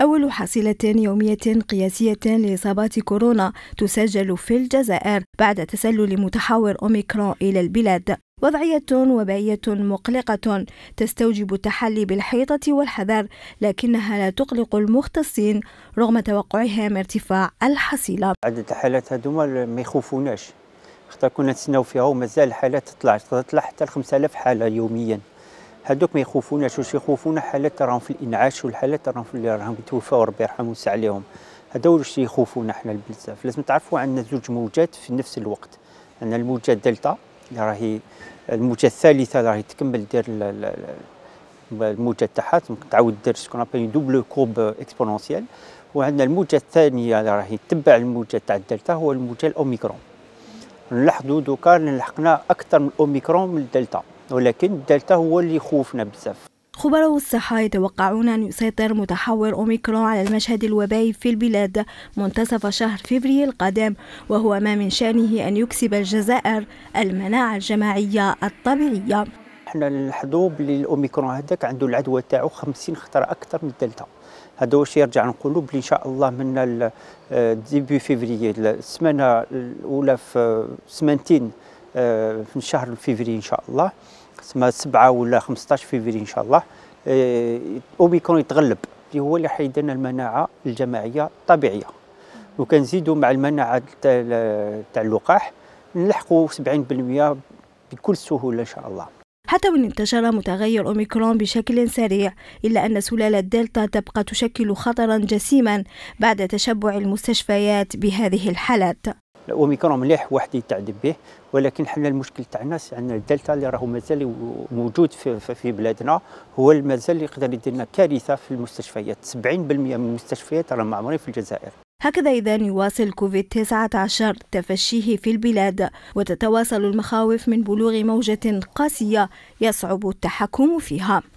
أول حصيلة يومية قياسية لإصابات كورونا تسجل في الجزائر بعد تسلل متحور أوميكرون إلى البلاد وضعية وبائية مقلقة تستوجب التحلي بالحيطة والحذر لكنها لا تقلق المختصين رغم توقعهم ارتفاع الحصيلة عدد الحالات هذوما ما يخوفوناش خطر كنا نتسناو فيها ومازال الحالات تطلع تطلع حتى 5000 حالة يوميا هذوك ما يخوفوناش واش يخوفونا حالات راهم في الانعاش والحالات راهم في راهم توفوا ربي يرحمهم ويسع عليهم هذا اللي يخوفونا حنا بزاف لازم تعرفوا عندنا زوج موجات في نفس الوقت عندنا الموجه دلتا اللي راهي الموجه الثالثه راهي تكمل دير الموجه تاعها تعاود دير سكون دوبل كوب اكسبونونسيال وعندنا الموجه الثانيه اللي راهي تتبع الموجه تاع الدلتا هو الموجه الاوميكرون نلاحظوا دوكا لحقنا اكثر من الاوميكرون من الدلتا ولكن الدلتا هو اللي خوفنا بزاف خبراء الصحة يتوقعون أن يسيطر متحور أوميكرون على المشهد الوبائي في البلاد منتصف شهر فبراير القادم وهو ما من شأنه أن يكسب الجزائر المناعة الجماعية الطبيعية احنا نلاحظوا بلي الاوميكرون هذاك عنده العدوى تاعو 50 خطره اكثر من الدلتا هذا واش يرجع نقولوا بلي ان شاء الله من ديبي فيفري آه، السمانه الاولى في آه، سمانتين آه، في شهر فيفري ان شاء الله تسمى 7 ولا 15 فيفري ان شاء الله إيه، اوميكرون يتغلب اللي هو اللي حيد لنا المناعه الجماعيه الطبيعيه وكنزيدوا مع المناعه تاع اللقاح نلحقوا 70% بكل سهوله ان شاء الله حتى وإن انتشر متغير أوميكرون بشكل سريع إلا أن سلالة دلتا تبقى تشكل خطرا جسيما بعد تشبع المستشفيات بهذه الحالات الاوميكرون مليح واحد يتعذب به ولكن حنا المشكل تاعنا عندنا الدلتا اللي راهو مازال موجود في, في بلادنا هو مازال يقدر يدير لنا كارثه في المستشفيات 70% من المستشفيات راهم معمورين في الجزائر هكذا إذا يواصل كوفيد 19 تفشيه في البلاد وتتواصل المخاوف من بلوغ موجة قاسية يصعب التحكم فيها